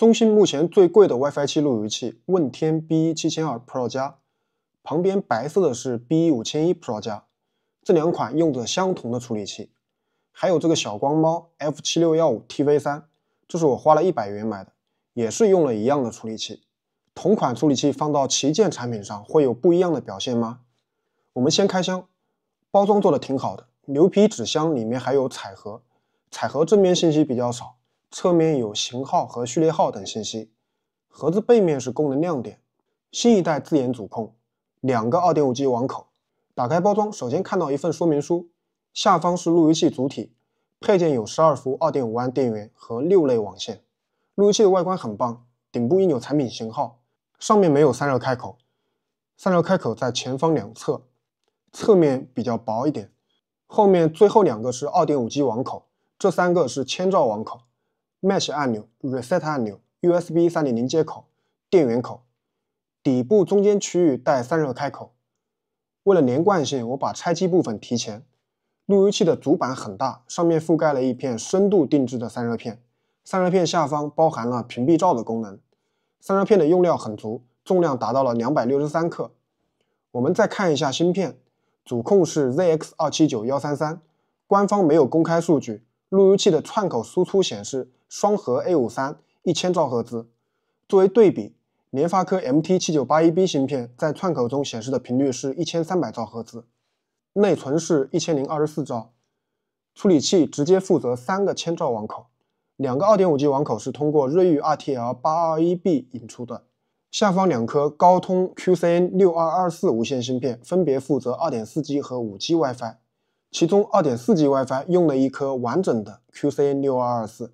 中兴目前最贵的 WiFi 七路由器，问天 B 一七千二 Pro 加，旁边白色的是 B 一五千一 Pro 加，这两款用着相同的处理器，还有这个小光猫 F 七六幺五 TV 三，这是我花了一百元买的，也是用了一样的处理器，同款处理器放到旗舰产品上会有不一样的表现吗？我们先开箱，包装做的挺好的，牛皮纸箱里面还有彩盒，彩盒正面信息比较少。侧面有型号和序列号等信息，盒子背面是功能亮点，新一代自研主控，两个二点五 G 网口。打开包装，首先看到一份说明书，下方是路由器主体，配件有十二伏二点五安电源和六类网线。路由器的外观很棒，顶部印有产品型号，上面没有散热开口，散热开口在前方两侧，侧面比较薄一点，后面最后两个是二点五 G 网口，这三个是千兆网口。m e s h 按钮、Reset 按钮、USB 三点零接口、电源口，底部中间区域带散热开口。为了连贯性，我把拆机部分提前。路由器的主板很大，上面覆盖了一片深度定制的散热片，散热片下方包含了屏蔽罩的功能。散热片的用料很足，重量达到了两百六十三克。我们再看一下芯片，主控是 ZX 二七九幺三三，官方没有公开数据。路由器的串口输出显示双核 A 五三一千兆赫兹。作为对比，联发科 MT 七九八一 B 芯片在串口中显示的频率是一千三百兆赫兹，内存是一千零二十四兆，处理器直接负责三个千兆网口，两个二点五 G 网口是通过瑞昱 RTL 八二一 B 引出的，下方两颗高通 QCN 六二二四无线芯片分别负责二点四 G 和五 G WiFi。其中 2.4G WiFi 用了一颗完整的 QC6224，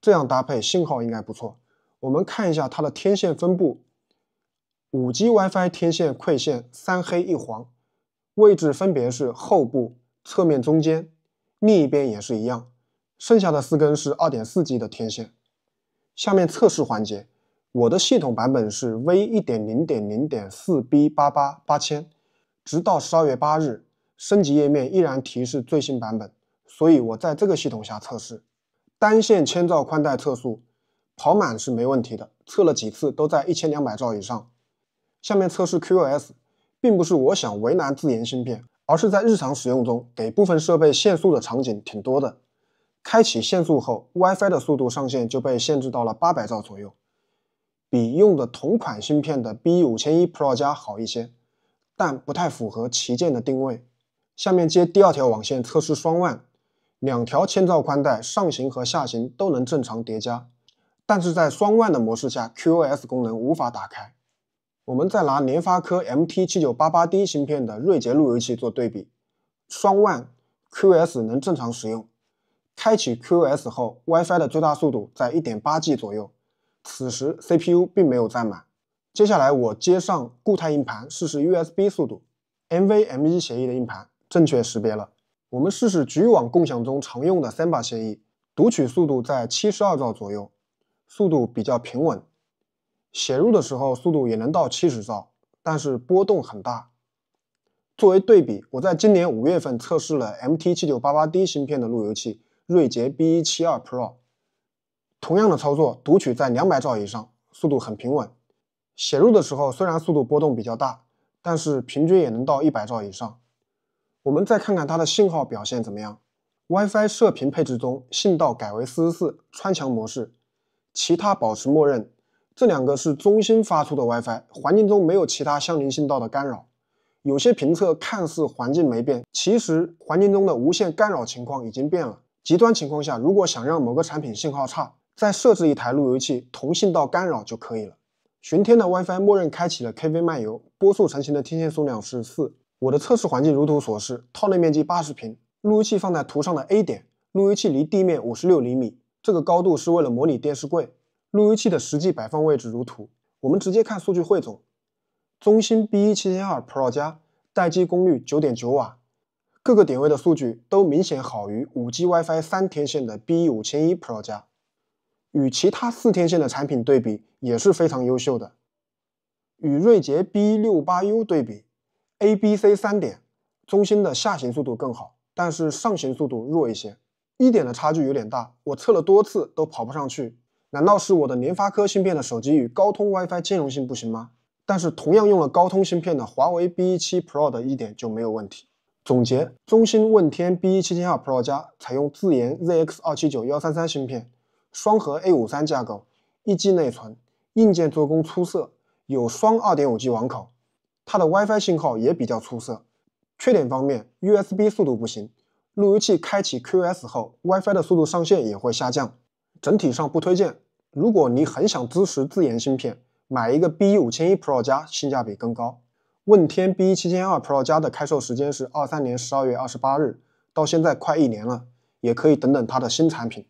这样搭配信号应该不错。我们看一下它的天线分布，5G WiFi 天线馈线三黑一黄，位置分别是后部、侧面、中间，另一边也是一样。剩下的四根是 2.4G 的天线。下面测试环节，我的系统版本是 v 1 0 0 4 b 8 8 8千，直到12月8日。升级页面依然提示最新版本，所以我在这个系统下测试单线千兆宽带测速，跑满是没问题的，测了几次都在一千两百兆以上。下面测试 QoS，并不是我想为难自研芯片，而是在日常使用中给部分设备限速的场景挺多的。开启限速后，WiFi 的速度上限就被限制到了八百兆左右，比用的同款芯片的 B5001 Pro 加好一些，但不太符合旗舰的定位。下面接第二条网线测试双万，两条千兆宽带上行和下行都能正常叠加，但是在双万的模式下，QoS 功能无法打开。我们再拿联发科 MT 七九八八 D 芯片的锐捷路由器做对比，双万 QoS 能正常使用。开启 QoS 后，WiFi 的最大速度在一点八 G 左右，此时 CPU 并没有占满。接下来我接上固态硬盘试试 USB 速度，NVMe 协议的硬盘。正确识别了。我们试试局域网共享中常用的三把协议，读取速度在七十二兆左右，速度比较平稳。写入的时候速度也能到七十兆，但是波动很大。作为对比，我在今年五月份测试了 MT 七九八八 D 芯片的路由器锐捷 B 一七二 Pro，同样的操作，读取在两百兆以上，速度很平稳。写入的时候虽然速度波动比较大，但是平均也能到一百兆以上。我们再看看它的信号表现怎么样。WiFi 射频配置中，信道改为四十四，穿墙模式，其他保持默认。这两个是中心发出的 WiFi，环境中没有其他相邻信道的干扰。有些评测看似环境没变，其实环境中的无线干扰情况已经变了。极端情况下，如果想让某个产品信号差，再设置一台路由器同信道干扰就可以了。寻天的 WiFi 默认开启了 KV 漫游，波速成型的天线数量是四。我的测试环境如图所示，套内面积八十平，路由器放在图上的 A 点，路由器离地面五十六厘米，这个高度是为了模拟电视柜。路由器的实际摆放位置如图。我们直接看数据汇总，中兴 B 一七千二 Pro 加待机功率九点九瓦，各个点位的数据都明显好于五 G WiFi 三天线的 B 一五千一 Pro 加，与其他四天线的产品对比也是非常优秀的。与锐捷 B 六八 U 对比。A、B、C 三点，中兴的下行速度更好，但是上行速度弱一些，一点的差距有点大。我测了多次都跑不上去，难道是我的联发科芯片的手机与高通 WiFi 兼容性不行吗？但是同样用了高通芯片的华为 B 一七 Pro 的一点就没有问题。总结：中兴问天 B 一七千二 Pro 加采用自研 ZX 二七九幺三三芯片，双核 A 五三架构，一 G 内存，硬件做工出色，有双二点五 G 网口。它的 WiFi 信号也比较出色，缺点方面 USB 速度不行，路由器开启 QS 后 WiFi 的速度上限也会下降，整体上不推荐。如果你很想支持自研芯片，买一个 BE 五千一 Pro 加性价比更高。问天 BE 七千二 Pro 加的开售时间是二三年十二月二十八日，到现在快一年了，也可以等等它的新产品。